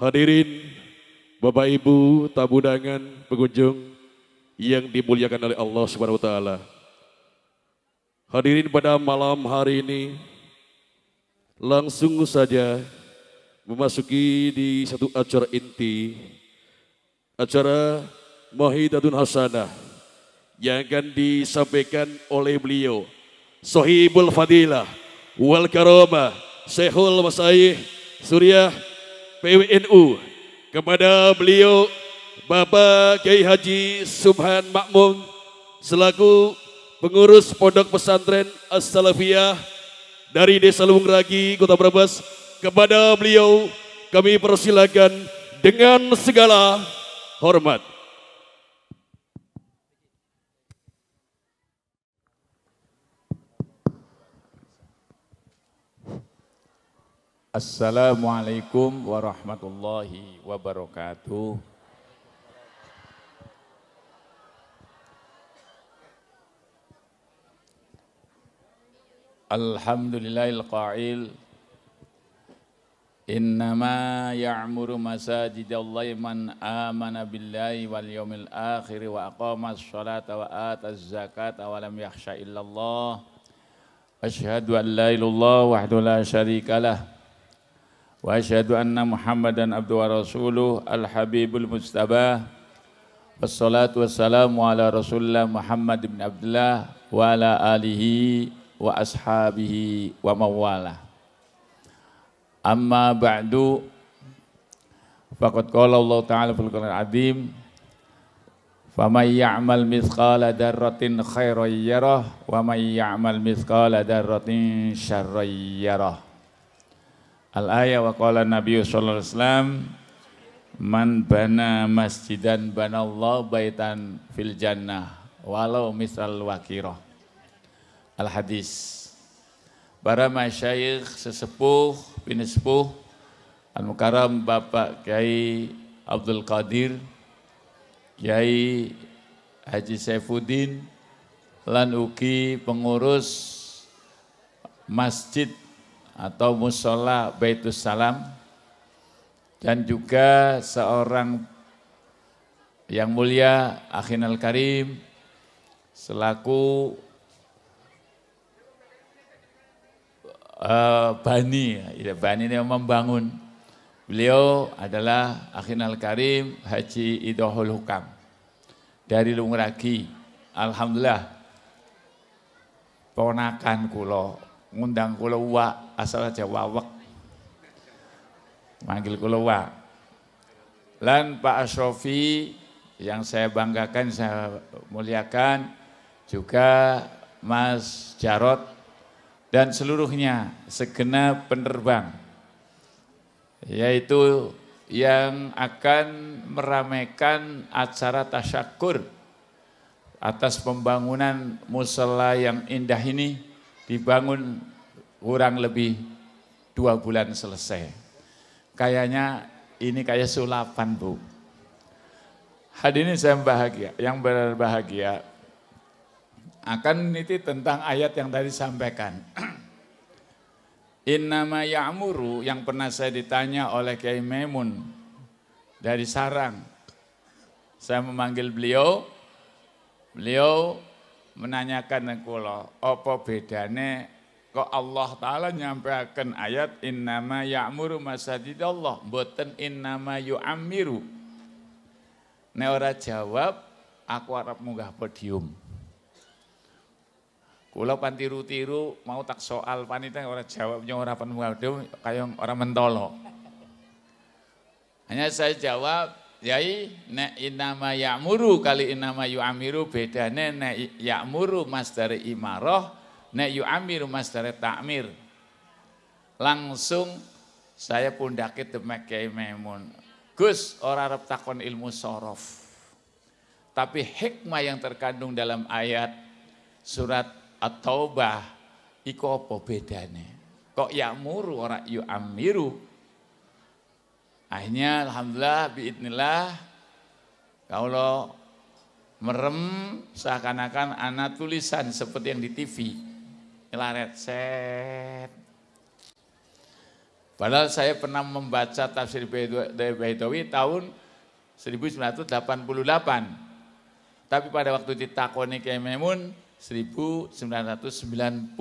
Hadirin, Bapak Ibu, tamu undangan, pengunjung yang dimuliakan oleh Allah Subhanahu wa taala. Hadirin pada malam hari ini langsung saja memasuki di satu acara inti acara Mahidatun Hasanah yang akan disampaikan oleh beliau Sohibul Fadilah wal Karoma, Syekhul Masayih Suriah PWNU kepada beliau Bapak Kiai Haji Subhan Makmum selaku pengurus Pondok Pesantren As-Salafiyah dari Desa Lubung Ragi, Kota Brebes. Kepada beliau kami persilakan dengan segala hormat. Assalamualaikum warahmatullahi wabarakatuh. Alhamdulillahil qa'il Innama ya'muru masajidallahi man amana billahi wal yawmil akhiri wa aqamas salata wa ataz zakata wa lam yakhsha illallah Ashhadu an la ilaha illallah wahdahu la syarikalah وأشهد أن محمدا عبده ورسوله الحبيب المستبى والصلاة والسلام على رسول الله محمد بن عبد الله وعلى آله وأصحابه ومواله أما بعد فقد قال الله تعالى في القرآن العظيم فمن يعمل مثقال ذرة خيرا يره ومن يعمل مثقال ذرة شرا يره Al-aya wa qala Nabi sallallahu alaihi wasallam man bana masjidan Allah baitan fil jannah walau misal wakirah. Al-hadis. Para masyayikh sesepuh, bin Al-Mukarram Bapak Kiai Abdul Qadir, Kiai Haji Saifuddin, lan ugi pengurus Masjid atau musola Baitus Salam dan juga seorang yang mulia Akhin Al Karim selaku uh, bani ya bani yang membangun beliau adalah Akhin Al Karim Haji Idohul Hukam dari Lungragi alhamdulillah ponakan kulo ngundang kula wa asal aja wawek manggil kula wa lan Pak Asrofi yang saya banggakan saya muliakan juga Mas Jarot dan seluruhnya segenap penerbang yaitu yang akan meramaikan acara tasyakur atas pembangunan musola yang indah ini Dibangun kurang lebih dua bulan selesai. Kayaknya ini kayak sulapan bu. ini saya bahagia, yang berbahagia akan niti tentang ayat yang tadi sampaikan. Innama ya'muru yang pernah saya ditanya oleh Kiai Memun dari Sarang. Saya memanggil beliau, beliau menanyakan kulo apa bedane kok Allah taala nyampaikan ayat innama ya'muru masajid Allah mboten innama yu'amiru nek orang jawab aku harap munggah podium kulo pantiru-tiru mau tak soal panitia ora jawabnya munggah podium kayak orang mentolo. Hanya saya jawab Yai nek inama ya'muru kali inama yu'amiru bedane nek ya'muru masdar imarah nek yu'amiru masdar ta'mir. Langsung saya dakit demek Kiai memun. Gus ora arep takon ilmu sorof. Tapi hikmah yang terkandung dalam ayat surat At-Taubah iku apa bedane? Kok ya'muru ora yu'amiru? Akhirnya alhamdulillah biidnillah kalau merem seakan-akan anak tulisan seperti yang di TV. Laret set. Padahal saya pernah membaca tafsir Baitawi tahun 1988. Tapi pada waktu ditakoni ke Maimun 1992.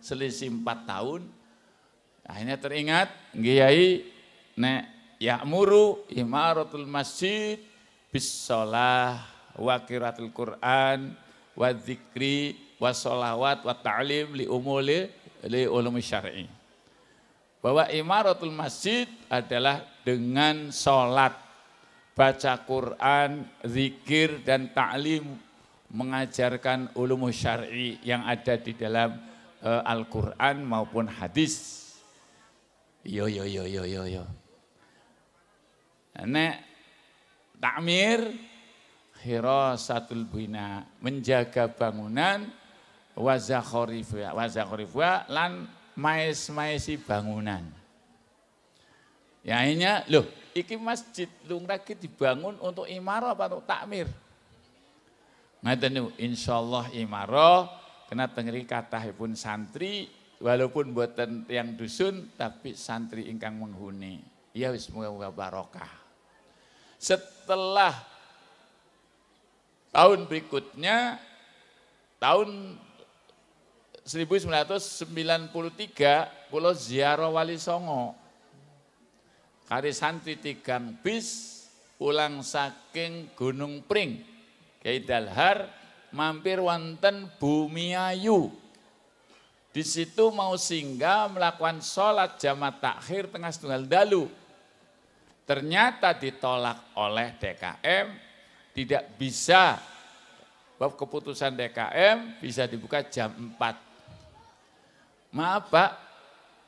Selisih 4 tahun. Akhirnya teringat Kiai nek ya'muru imaratul masjid bis shalah wa qiraatul Qur'an wa dzikri wa sholawat wa ta'lim li umuli li ulumi syar'i. Bahwa imaratul masjid adalah dengan sholat, baca Quran, zikir dan ta'lim mengajarkan ulumu syar'i yang ada di dalam uh, Al-Qur'an maupun hadis. Yo yo yo yo yo yo. Nek takmir satu bina menjaga bangunan wazakhorifwa wazakhorifwa lan maes-maesi bangunan. Ya ini loh iki masjid lungraki dibangun untuk imarah apa untuk takmir. Ngaten insya Allah imarah kena tengeri pun santri walaupun buatan yang dusun tapi santri ingkang menghuni. Ya wis muga barokah. Setelah tahun berikutnya, tahun 1993 Pulau Ziaro Wali Songo. santri titikan bis pulang saking Gunung Pring. Kiai Dalhar mampir wonten Bumiayu. Di situ mau singgah melakukan sholat jamaat takhir tengah setengah dalu. Ternyata ditolak oleh DKM, tidak bisa bab keputusan DKM bisa dibuka jam 4. Maaf Pak,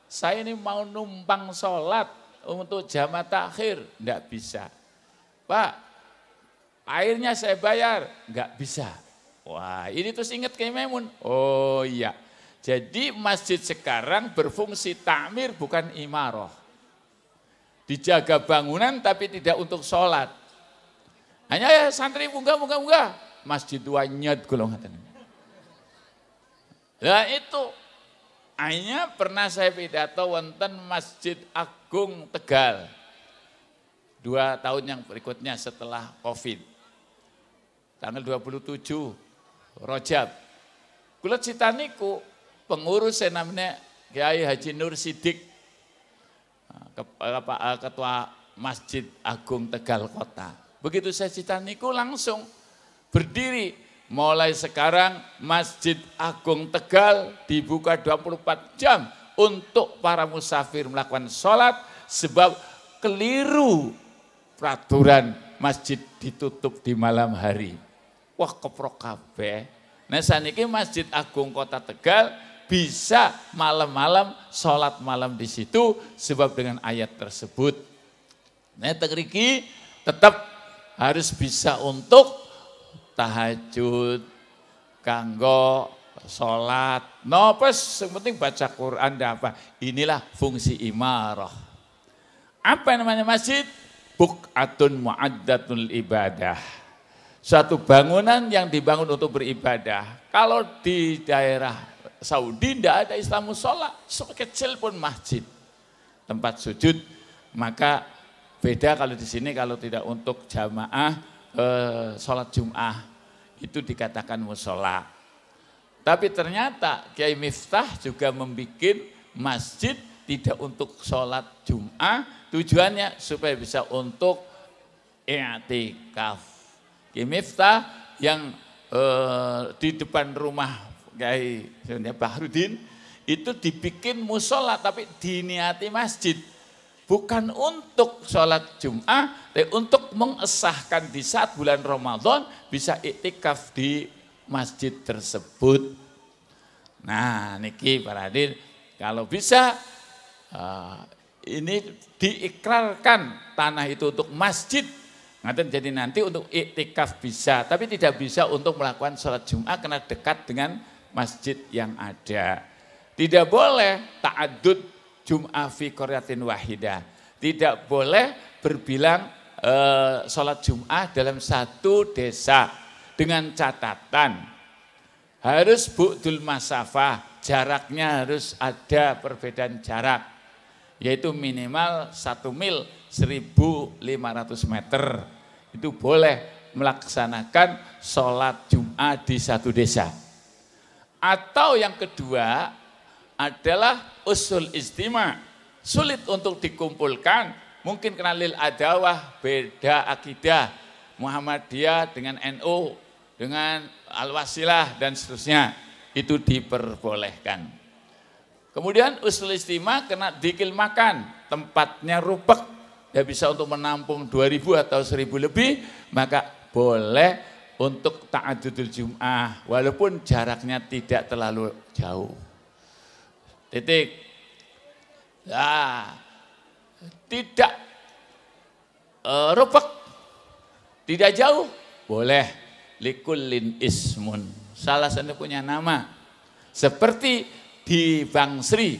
saya ini mau numpang sholat untuk jam takhir, enggak bisa. Pak, airnya saya bayar, enggak bisa. Wah, ini terus ingat kayak Memun. Oh iya, jadi masjid sekarang berfungsi takmir bukan imaroh. Dijaga bangunan tapi tidak untuk sholat. Hanya ya santri bunga bunga bunga Masjid nyet golongan. Nah itu. Hanya pernah saya pidato wonten Masjid Agung Tegal. Dua tahun yang berikutnya setelah Covid. Tanggal 27 Rojab. Kulit citaniku pengurus yang namanya Kiai Haji Nur Sidik Eh, ketua Masjid Agung Tegal Kota. Begitu saya cita niku langsung berdiri. Mulai sekarang Masjid Agung Tegal dibuka 24 jam untuk para musafir melakukan sholat sebab keliru peraturan masjid ditutup di malam hari. Wah keprok kabeh. Nah ini Masjid Agung Kota Tegal bisa malam-malam sholat malam di situ sebab dengan ayat tersebut. Nah, tekriki tetap harus bisa untuk tahajud, kanggo, sholat, nopes, yang penting baca Quran dan apa. Inilah fungsi imarah. Apa namanya masjid? Buk'atun mu'addatul ibadah suatu bangunan yang dibangun untuk beribadah. Kalau di daerah Saudi tidak ada Islam musola, sekecil pun masjid tempat sujud. Maka beda kalau di sini kalau tidak untuk jamaah eh, sholat Jum'ah itu dikatakan musola. Tapi ternyata Kiai Miftah juga membuat masjid tidak untuk sholat Jum'ah, tujuannya supaya bisa untuk i'tikaf. Kiai Miftah yang eh, di depan rumah Gai Baharudin itu dibikin musola tapi diniati masjid bukan untuk sholat Jum'ah, tapi untuk mengesahkan di saat bulan Ramadan bisa iktikaf di masjid tersebut. Nah, niki para hadir, kalau bisa eh, ini diikrarkan tanah itu untuk masjid. Ngaten jadi nanti untuk iktikaf bisa, tapi tidak bisa untuk melakukan sholat Jum'ah karena dekat dengan masjid yang ada. Tidak boleh ta'adud jum'ah fi koryatin wahidah. Tidak boleh berbilang e, sholat jum'ah dalam satu desa. Dengan catatan, harus bu'dul masafah, jaraknya harus ada perbedaan jarak. Yaitu minimal satu mil 1500 meter. Itu boleh melaksanakan sholat Jum'ah di satu desa. Atau yang kedua adalah usul istima. Sulit untuk dikumpulkan, mungkin kenalil lil adawah beda akidah. Muhammadiyah dengan NU, dengan Al-Wasilah dan seterusnya. Itu diperbolehkan. Kemudian usul istima kena dikil makan, tempatnya rupek, ya bisa untuk menampung 2000 atau 1000 lebih, maka boleh untuk ta'adudul jum'ah walaupun jaraknya tidak terlalu jauh. Titik. Nah, tidak uh, e, rupak, tidak jauh, boleh. Likulin ismun, salah satu punya nama. Seperti di Bangsri,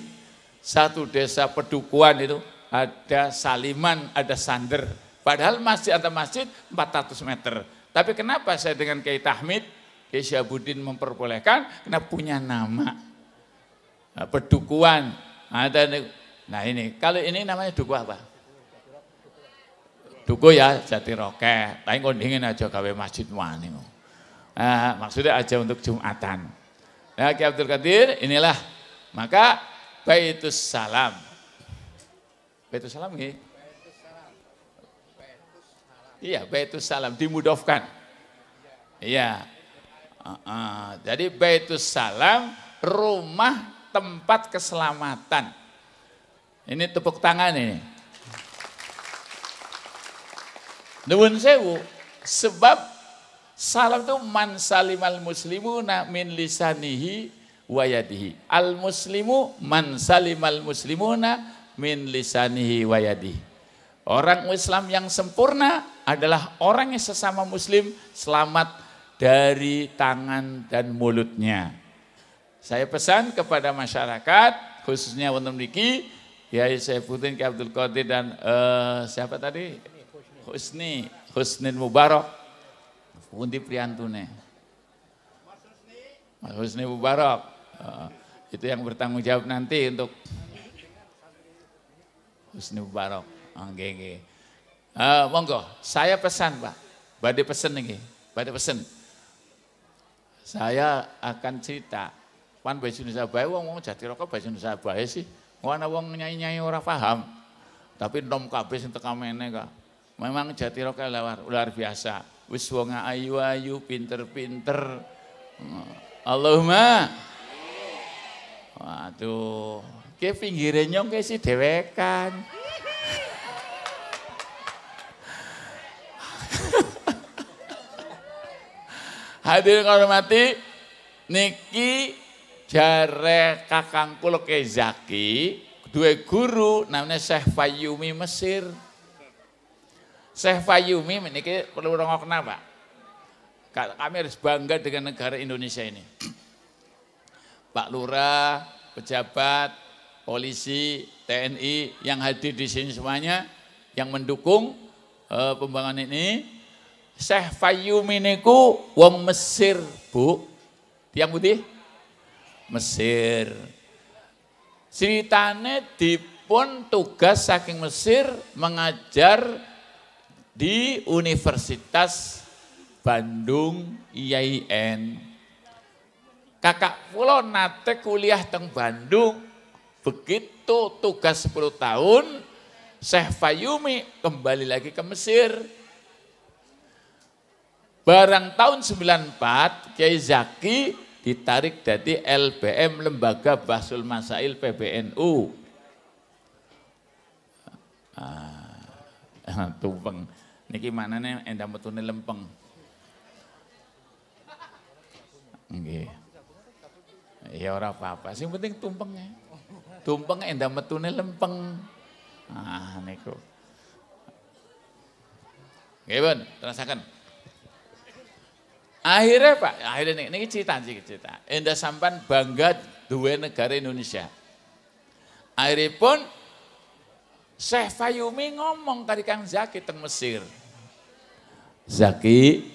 satu desa pedukuan itu ada saliman, ada sander. Padahal masjid ada masjid 400 meter tapi kenapa saya dengan Kiai Tahmid, Kiai Syabudin memperbolehkan? Karena punya nama. Nah, pedukuan. Nah, nah ini, kalau ini namanya duku apa? Duku ya, jati roket. Tapi dingin aja gawe masjid wani. Nah, maksudnya aja untuk Jumatan. Nah, Kiai Abdul Qadir, inilah. Maka Baitus Salam. Baitus Salam ini Iya, Baitus Salam dimudofkan. Iya. Uh, uh. Jadi Baitus Salam rumah tempat keselamatan. Ini tepuk tangan ini. Nuwun sewu, sebab salam itu man Muslimu na min lisanihi wa yadihi. Al muslimu man Muslimu muslimuna min lisanihi wa yadihi. Orang Islam yang sempurna adalah orang yang sesama muslim selamat dari tangan dan mulutnya. Saya pesan kepada masyarakat, khususnya untuk Ya saya Putin, ke Abdul Qadir dan uh, siapa tadi? Husni, Husni Mubarak. Undi Priantune. Husni Mubarak. Uh, itu yang bertanggung jawab nanti untuk Husni Mubarak. Nggih oke. Eh, monggo, saya pesan, Pak. Badai pesen ini, badai pesen. Saya akan cerita pan bahasa Indonesia bae wong wong jati rokok bahasa Indonesia bae sih. Wana wong nyai-nyai orang paham. Tapi nom kabis sing teka mene Memang jati rokok luar, luar biasa. Wis wong ayu-ayu, pinter-pinter. Allahumma Waduh, ke pinggirnya nyong ke si dewekan. Hadirin hormati, niki jare kakang kula Zaki, duwe guru namanya Syekh Fayumi Mesir. Syekh Fayumi niki perlu rongokna, Pak. Kami harus bangga dengan negara Indonesia ini. Pak Lurah, pejabat, polisi, TNI yang hadir di sini semuanya yang mendukung uh, pembangunan ini Syekh Fayyumi niku wong Mesir, Bu. Tiang putih? Mesir. Ceritane dipun tugas saking Mesir mengajar di Universitas Bandung IAIN. Kakak kula nate kuliah teng Bandung. Begitu tugas 10 tahun, Syekh Fayumi kembali lagi ke Mesir Barang tahun 94 Kiai Zaki ditarik dari LBM Lembaga Basul Masail PBNU. Ah, ah, tumpeng. Niki mana nih endah metune lempeng. Nggih. Ya ora apa-apa, sing penting tumpengnya. Tumpeng endah metune lempeng. Ah niku. Nggih, Bun, rasakan. Akhirnya Pak, akhirnya ini, ini cerita, cerita. Enda sampan bangga dua negara Indonesia. Akhirnya pun Syekh Fayumi ngomong tadi Kang Zaki teng Mesir. Zaki,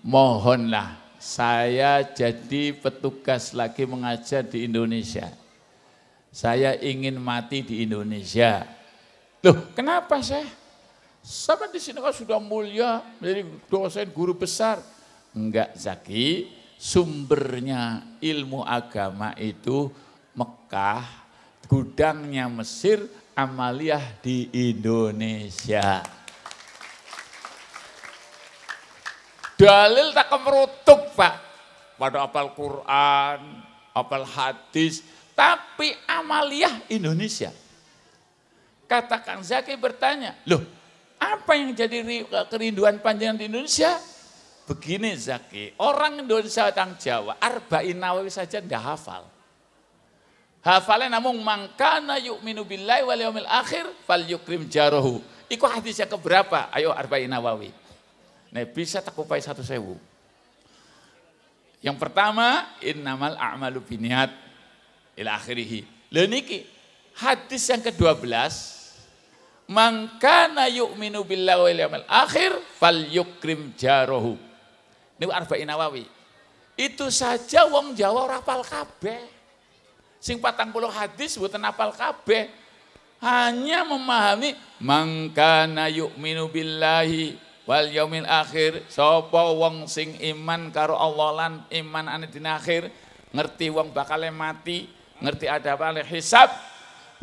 mohonlah saya jadi petugas lagi mengajar di Indonesia. Saya ingin mati di Indonesia. Loh, kenapa saya? Sama di sini kan sudah mulia, menjadi dosen guru besar Enggak Zaki, sumbernya ilmu agama itu Mekah, gudangnya Mesir, amaliyah di Indonesia. Dalil tak kemerutuk Pak, pada apal Quran, apal hadis, tapi amaliyah Indonesia. Katakan Zaki bertanya, loh apa yang jadi kerinduan panjang di Indonesia? Begini Zaki, orang Indonesia orang Jawa, Arba'in Nawawi saja tidak hafal. Hafalnya namun mangkana minu billahi wal yaumil akhir fal yukrim jarohu. Iku hadisnya keberapa? Ayo Arba'in Nawawi. Nah bisa tak upai satu sewu. Yang pertama, innamal a'malu biniat ila akhirihi. Leniki, hadis yang ke-12 Mangkana minu billahi wal yaumil akhir fal yukrim jarohu. Niku Arba'in Nawawi. Itu saja wong Jawa rapal kabe. kabeh. Sing puluh hadis buat rapal kabeh. Hanya memahami mangkana yu'minu billahi wal yaumil akhir sapa wong sing iman karo awalan iman ane di akhir ngerti wong bakal mati ngerti ada apa hisab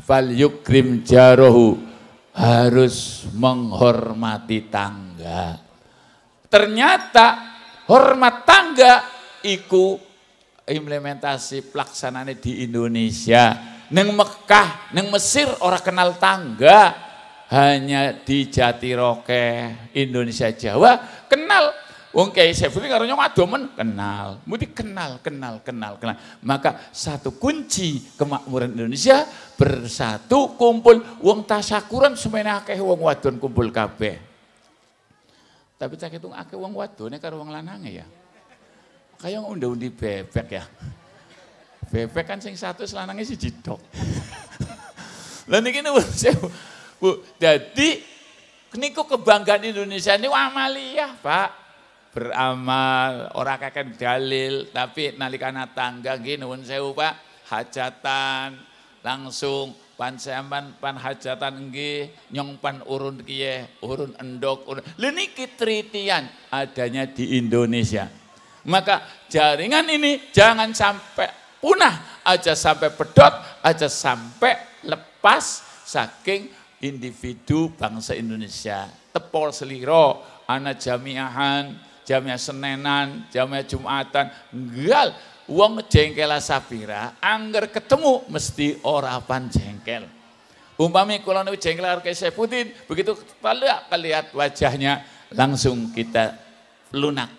fal yukrim jarohu harus menghormati tangga ternyata hormat tangga iku implementasi pelaksanaannya di Indonesia. Neng Mekah, neng Mesir orang kenal tangga, hanya di Jatiroke, Indonesia Jawa kenal. Wong Kiai Saifuddin karo nyong adomen kenal. Mesti kenal, kenal, kenal, kenal. Maka satu kunci kemakmuran Indonesia bersatu kumpul wong tasakuran semena akeh wong wadon kumpul kabeh. Tapi tak hitung akeh wong wadone karo uang lanange ya. Kayak ngundi-undi bebek ya. Bebek kan sing satu lanange si jidok. Lah niki Bu, jadi dadi niku kebanggaan Indonesia ini amaliyah, Pak. Beramal, ora kakek dalil, tapi nalikana tangga gini, nuwun sewu, Pak. Hajatan langsung pan seaman pan hajatan nggih nyong pan urun kiye urun endok urun niki tritian adanya di Indonesia maka jaringan ini jangan sampai punah aja sampai pedot aja sampai lepas saking individu bangsa Indonesia tepol seliro anak jamiahan jamiah senenan jamiah jumatan enggal wong jengkel Safira angger ketemu mesti ora pan jengkel. Umpami kula niku jengkel karo Putin, begitu lihat kelihat wajahnya langsung kita lunak.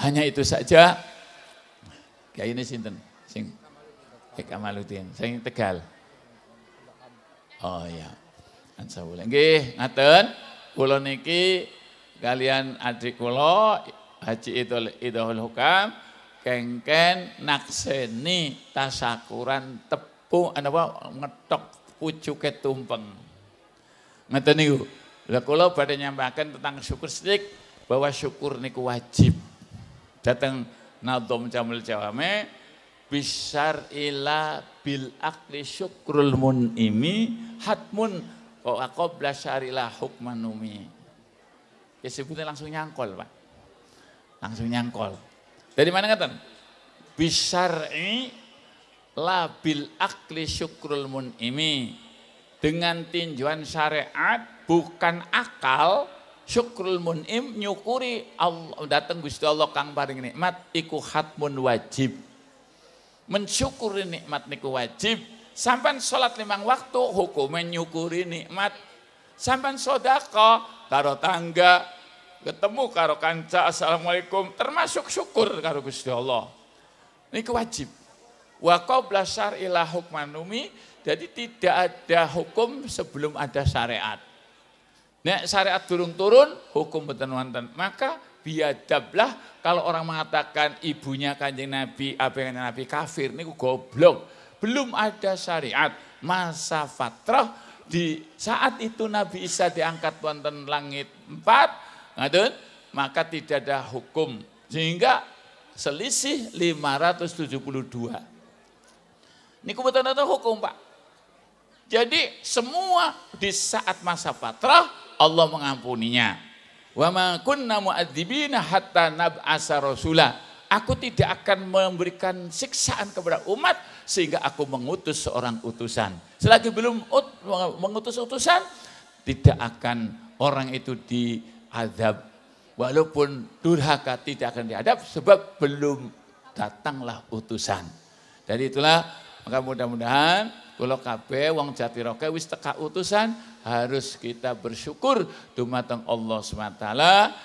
Hanya itu saja. Kayak ini sinten? Sing Kamaluddin, sing Tegal. Oh ya, ansa boleh, Nggih, ngaten. Kula niki kalian adik kula Haji Idul Idul Hukam kengken nakseni tasakuran tepu apa ngetok pucuke tumpeng. Ngeten niku. Lah kula badhe nyampaikan tentang syukur sedik bahwa syukur niku wajib. Datang nadom jamil jawame bisar ila bil akli syukrul munimi hatmun kok aku blasarila hukmanumi. Ya sebutnya langsung nyangkol, Pak. Langsung nyangkol. Dari mana ngatan? Bisyar'i labil akli syukrul mun'imi. Dengan tinjuan syariat bukan akal syukrul im nyukuri Allah datang Gusti Allah kang paring nikmat iku mun wajib. Mensyukuri nikmat niku wajib. Sampan sholat limang waktu hukum menyukuri nikmat. Sampan sodako karo tangga ketemu karo kanca assalamualaikum termasuk syukur karo Gusti Allah ini kewajib wa qabla syar'ila hukmanumi jadi tidak ada hukum sebelum ada syariat nek syariat turun turun hukum beten wonten maka biadablah kalau orang mengatakan ibunya kanjeng Nabi apa yang Nabi kafir niku goblok belum ada syariat masa fatrah di saat itu Nabi Isa diangkat wonten langit empat Ngatun? Maka tidak ada hukum. Sehingga selisih 572. Ini kebetulan atau hukum Pak. Jadi semua di saat masa patrah Allah mengampuninya. Wa ma kunna mu'adzibina hatta nab'asa rasulah. Aku tidak akan memberikan siksaan kepada umat sehingga aku mengutus seorang utusan. Selagi belum ut, mengutus utusan, tidak akan orang itu di azab. Walaupun durhaka tidak akan dihadap sebab belum datanglah utusan. Jadi itulah maka mudah-mudahan KB Wang wong Jatiroke wis teka utusan harus kita bersyukur dumateng Allah SWT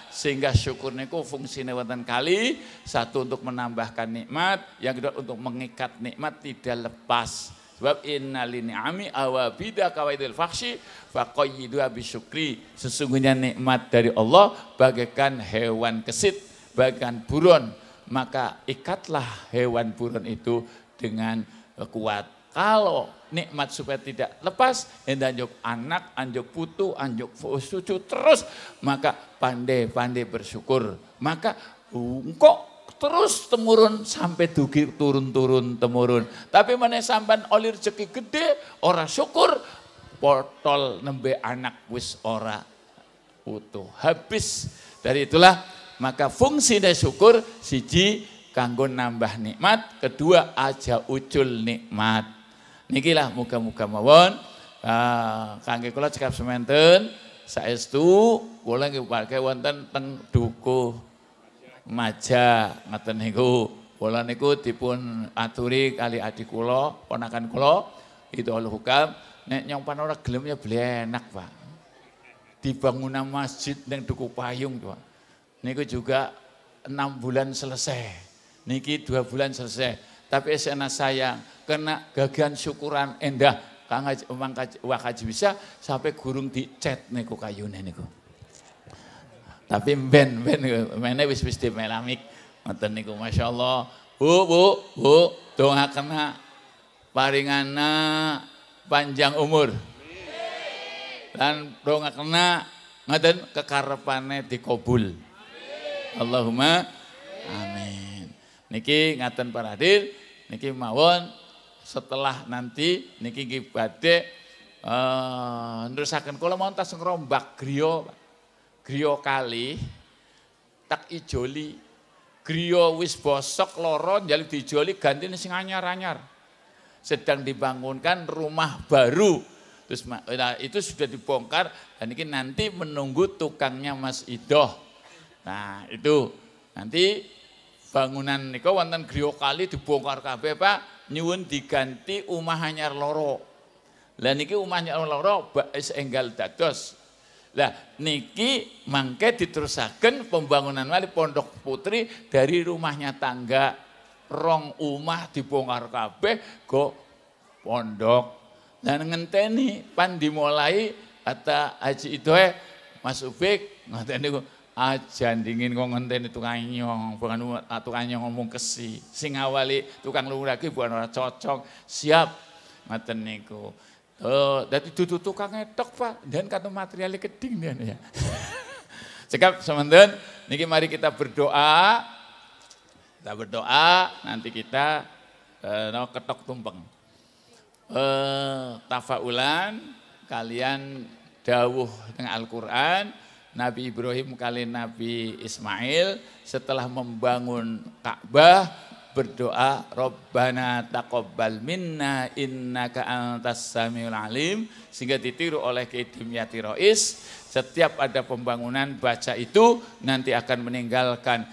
sehingga syukur niku fungsi wonten kali satu untuk menambahkan nikmat yang kedua untuk mengikat nikmat tidak lepas Sebab inna lini'ami awabida kawaidil fakhsi faqayyidu bisyukri. Sesungguhnya nikmat dari Allah bagaikan hewan kesit, bagaikan buron. Maka ikatlah hewan buron itu dengan kuat. Kalau nikmat supaya tidak lepas, hendak anjuk anak, anjuk putu, anjuk cucu terus, maka pandai-pandai bersyukur. Maka engkau terus temurun sampai dugi turun-turun temurun. Tapi mana sampan oli rezeki gede, ora syukur, Portol nembe anak wis ora utuh. Habis dari itulah maka fungsi dari syukur siji kanggo nambah nikmat, kedua aja ucul nikmat. Nikilah muka-muka mawon. Ah, kangge kula cekap sementen saestu kula nggih pakai wonten teng dukuh maja ngeten niku. Kula niku dipun aturi kali adik kula, ponakan kula itu hukam nek nyong pan ora gelem ya enak Pak. Dibangunan masjid ning Duku Payung, Pak. Niku juga enam bulan selesai. Niki dua bulan selesai. Tapi sana sayang, kena gagian syukuran endah Kang wakaji kaji bisa sampai gurung dicet niku kayune niku. Tapi ben ben mene wis wis di melamik ngoten niku Allah. Bu bu bu kena paringana panjang umur. Dan kena ngoten kekarepane dikabul. Allahumma amin. Niki ngaten para hadir, niki mawon setelah nanti niki nggih eh uh, nerusaken kula mau tas ngerombak griya Pak griya kalih tak ijoli griya wis bosok loro jadi dijoli ganti sing anyar-anyar. Sedang dibangunkan rumah baru. Terus nah, itu sudah dibongkar dan ini nanti menunggu tukangnya Mas Idoh. Nah, itu nanti bangunan niko wonten griya kali dibongkar kabeh Pak nyuwun diganti umah anyar loro. Lah niki omah anyar loro enggal dados lah niki mangke diterusaken pembangunan malih Pondok Putri dari rumahnya tangga rong umah dibongkar kabeh go pondok. Dan ngenteni pan dimulai kata Haji eh Mas Ubik ngenteni kok, aja dingin kok ngenteni tukang nyong bukan ah, tukang nyong ngomong kesi sing awali tukang lagi bukan orang cocok siap ngenteni kok. Oh, dadi dudu tukang ngetok Pak. Dan kata materialnya keding dan ya. Cekap semanten, niki mari kita berdoa. Kita berdoa, nanti kita uh, no, ketok tumpeng. Eh, tafaulan kalian dawuh dengan Al-Qur'an, Nabi Ibrahim kali Nabi Ismail setelah membangun Ka'bah berdoa Rabbana taqabbal minna innaka antas samiul alim sehingga ditiru oleh Yati Rois setiap ada pembangunan baca itu nanti akan meninggalkan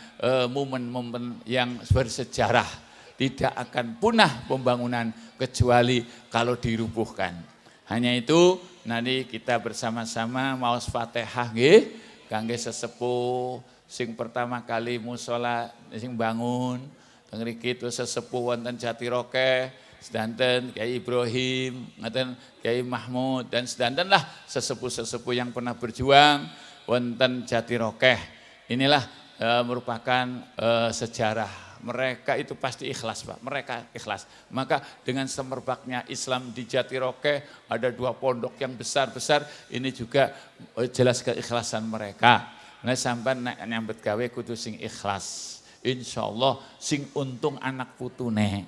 momen momen-momen yang bersejarah tidak akan punah pembangunan kecuali kalau dirubuhkan hanya itu nanti kita bersama-sama maus Fatihah nggih kangge sesepuh sing pertama kali musola sing bangun Tengriki itu sesepuh wonten Jati Roke, sedanten Kiai Ibrahim, ngaten Kiai Mahmud dan sedanten lah sesepuh-sesepuh yang pernah berjuang wonten Jati Rokeh. Inilah e, merupakan e, sejarah mereka itu pasti ikhlas Pak, mereka ikhlas. Maka dengan semerbaknya Islam di Jati Rokeh, ada dua pondok yang besar-besar, ini juga e, jelas keikhlasan mereka. Nah sampai nyambut gawe kudu sing ikhlas. Insya Allah sing untung anak putune.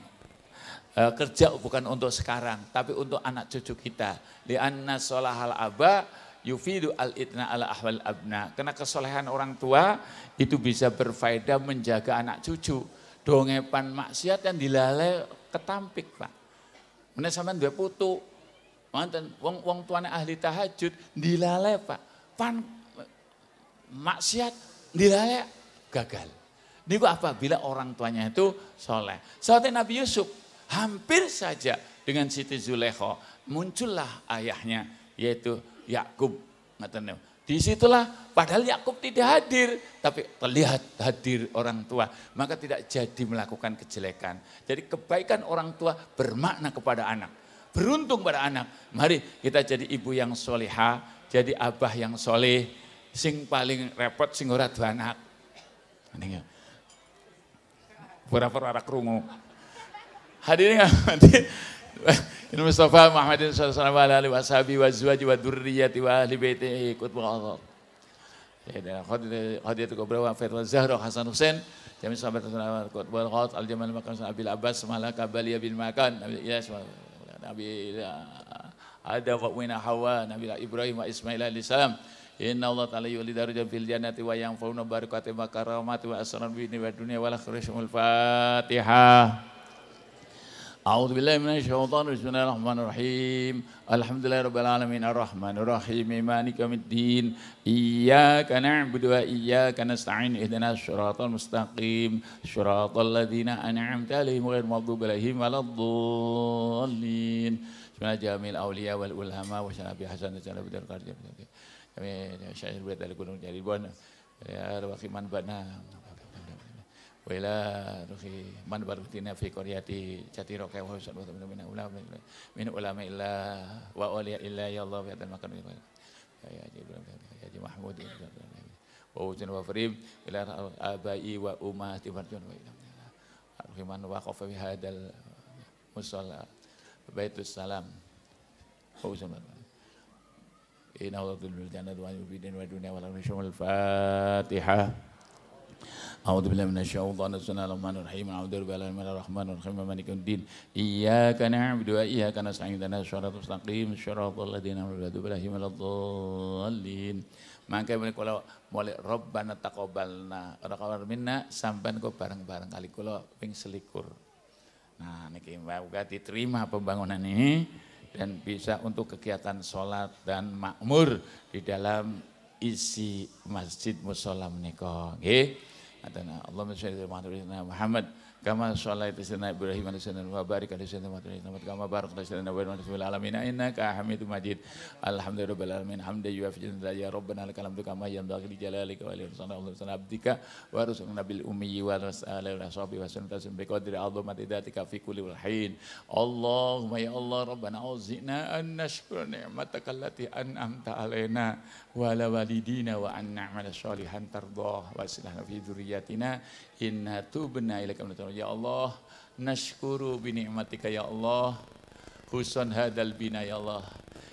E, eh, kerja bukan untuk sekarang, tapi untuk anak cucu kita. Di anna solahal aba yufidu al itna ala ahwal abna. Karena kesolehan orang tua itu bisa berfaedah menjaga anak cucu. Dongepan maksiat yang dilalai ketampik pak. Mana sama dua putu, mantan wong wong tuane ahli tahajud dilalai pak. Pan maksiat dilalai gagal. Ini apabila orang tuanya itu soleh. Soalnya Nabi Yusuf hampir saja dengan Siti Zulekho muncullah ayahnya yaitu Yakub. Di Disitulah padahal Yakub tidak hadir tapi terlihat hadir orang tua maka tidak jadi melakukan kejelekan. Jadi kebaikan orang tua bermakna kepada anak. Beruntung pada anak. Mari kita jadi ibu yang soleha, jadi abah yang soleh, sing paling repot sing ora anak pura-pura kerungu Hadirin amati. In Mustafa Muhammadin sallallahu alaihi wa sahbihi wa azwaji wa dzurriyyati wa ahli baitihi kutbul azhar. Ya, Khadijah Kubra wa Fatimah Zahra Hasan Husain Jami sahabat kutbul khat al jamal makan Abil Abbas malaka balia bil makan Nabi Ilyas Nabi ada wa Hawa Nabi Ibrahim wa Ismail alaihi salam Inna Allah ta'ala yu'li darujan fil jannati wa yang fa'una barukati wa karamati wa asran bini wa dunia wa lakhirishmul fatiha. A'udhu billahi minan syaitan bismillahirrahmanirrahim. Alhamdulillahirrahmanirrahim. Alhamdulillahirrahmanirrahim. Imanika middin. Iyaka na'budu wa iyaka nasta'in. Ihdana syaratul mustaqim. Syaratul ladhina an'amta alihim. Ghair madhub alihim. Waladhu'allin. Bismillahirrahmanirrahim. Jamil awliya wal ulama. Wa syarabi hasan. Wa syarabi darqarja. Amin. Ya, syair bait dari gunung jadi buana. Ya ruhi man bana. Wala ruhi man barutina fi qaryati cati roka wa husan wa min ulama min ulama illa wa awliya illa ya Allah ya dan makan ya Haji Ibrahim ya, ya Haji Mahmud ya, wa wujud wa farib ila abai wa ummati wa ruhi man waqafa bi hadal musalla baitus salam wa husan إن أوضت البلدان وأن يفيدن ودنيا والأرشم الفاتحة أعوذ بالله من الشيطان بسم الله الرحمن الرحيم أعوذ بالله من الرحمن الرحيم مالك الدين إياك نعبد وإياك نستعين اهدنا الصراط المستقيم صراط الذين أنعمت عليهم ولا الضالين Maka mulai kula mulai Rabbana taqabbalna taqabbal minna sampean kok bareng-bareng kali kula ping selikur. Nah niki muga diterima pembangunan ini dan bisa untuk kegiatan sholat dan makmur di dalam isi masjid musola menikah. Okay? Allahumma sholli ala Muhammad. Kama sholaita sayyidina Ibrahim alaihi salam wa barik alaihi salam wa ta'ala kama barakta sayyidina Ibrahim alaihi salam alamin innaka Hamidum Majid. Alhamdulillah alamin hamda yuafi jannata ya rabbana lakal hamdu kama yanbaghi li jalalika wa li husna husn abdika wa rusuna bil ummi wa rasala wa sahbi wa sunnata bi qadri azamati datika fi kulli hin. Allahumma ya Allah rabbana auzina an nashkura ni'mataka an an'amta alaina wala wa anna amala sholihan tardah wa silahna fi ya Allah nashkuru bi ya Allah husan hadal bina ya Allah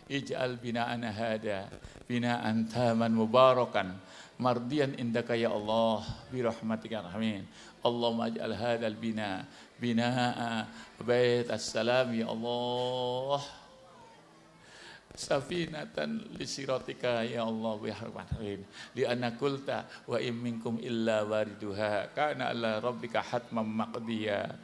ij'al bina'ana hada bina'an taman mubarakan mardiyan indaka ya Allah bi rahmatika amin ya Allahumma ij'al hadal bina bina'a bait as-salam ya Allah safinatan lisirotika ya Allah wa rahmatin li anakulta wa imingkum illa wariduha kana ala rabbika hatman maqdiya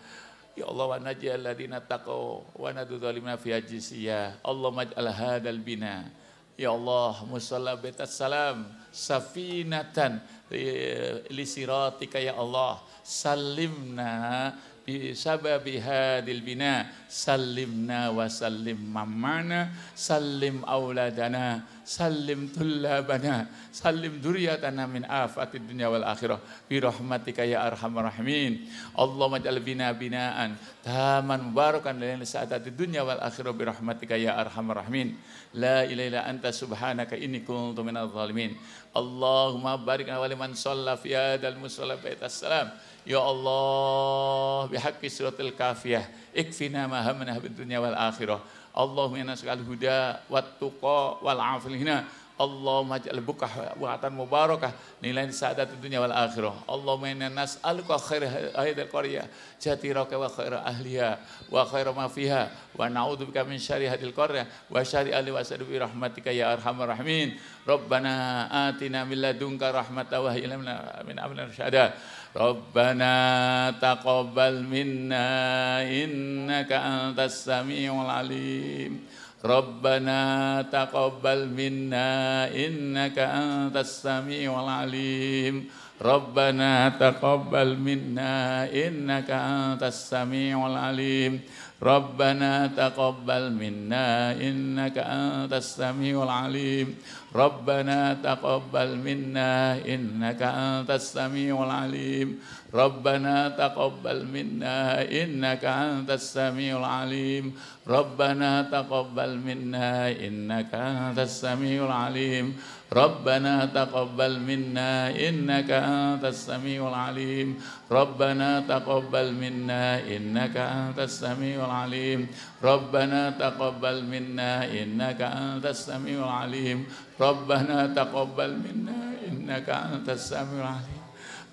Ya Allah wa najal ladina taqaw wa nadu zalimna fi ajisiya Allah maj'al hadal bina Ya Allah musalla betas salam safinatan eh, lisirotika ya Allah salimna bisababi hadil bina sallimna wa sallim mamana sallim auladana salim tullabana salim duriyatana min afatid dunia wal akhirah bi rahmatika ya arhamar rahimin Allahumma ja'al bina binaan taman mubarakan lana sa'adat dunia wal akhirah bi rahmatika ya arhamar rahimin la ilaha illa anta subhanaka inni kuntu minadh zalimin Allahumma barik lana liman shalla fi hadzal musalla salam Ya Allah bihaqqi suratil kafiyah ikfina ma hamna bid dunya wal akhirah Allahumma inna su'al huda wa tuqa wal afilina. Allahumma ja'al bukah wa'atan mubarakah nilai sa'adat dunia wal akhirah. Allahumma inna nas'aluka khair haidal jati jatiraka wa khair ahliha wa khair ma fiha wa na'udzubika min syarri hadil qarya wa syarri ahli wa sa'adu bi rahmatika ya arhamar rahimin. Rabbana atina min ladunka rahmatan wa hayyina min amrina rasyada. Rabbana taqabbal minna innaka antas samiul alim Rabbana taqabbal minna innaka antas samiul alim ربنا تقبل منا إنك أنت السميع العليم ربنا تقبل منا إنك أنت السميع العليم ربنا تقبل منا إنك أنت السميع العليم ربنا تقبل منا إنك أنت السميع العليم ربنا تقبل منا إنك أنت السميع العليم ربنا تقبل منا إنك أنت السميع العليم ربنا تقبل منا إنك أنت السميع العليم ربنا تقبل منا إنك أنت السميع العليم ربنا تقبل منا إنك أنت السميع العليم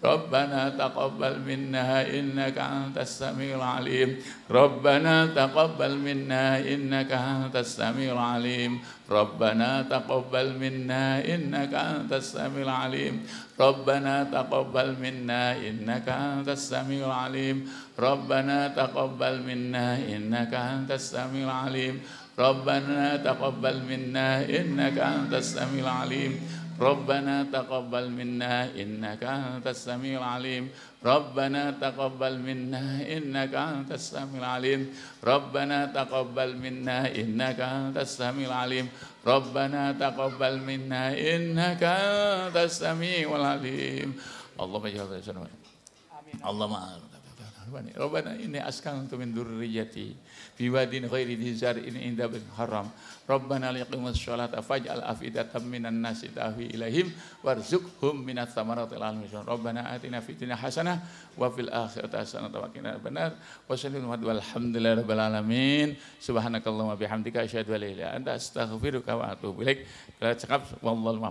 ربنا تقبل منا إنك أنت السميع العليم ربنا تقبل منا إنك أنت السميع العليم ربنا تقبل منا إنك أنت السميع العليم ربنا تقبل منا إنك أنت السميع العليم ربنا تقبل منا إنك أنت السميع العليم ربنا تقبل منا إنك أنت السميع العليم ربنا تقبل منا إنك أنت السميع العليم ربنا تقبل منا إنك أنت السميع العليم ربنا تقبل منا إنك أنت السميع العليم ربنا تقبل منا إنك أنت السميع العليم اللهم اجعل اللهم ربنا إني أسكنت من ذريتي biwadin ghairi dzar in inda bin haram Rabbana liqimus sholata faj'al afidatan minan nasi tahwi ilaihim warzuqhum minat Rabbana atina hasanah wa fil akhirati hasanah benar wa sallallahu walhamdulillahi rabbil alamin bihamdika cakap wallahu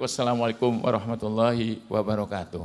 wassalamualaikum warahmatullahi wabarakatuh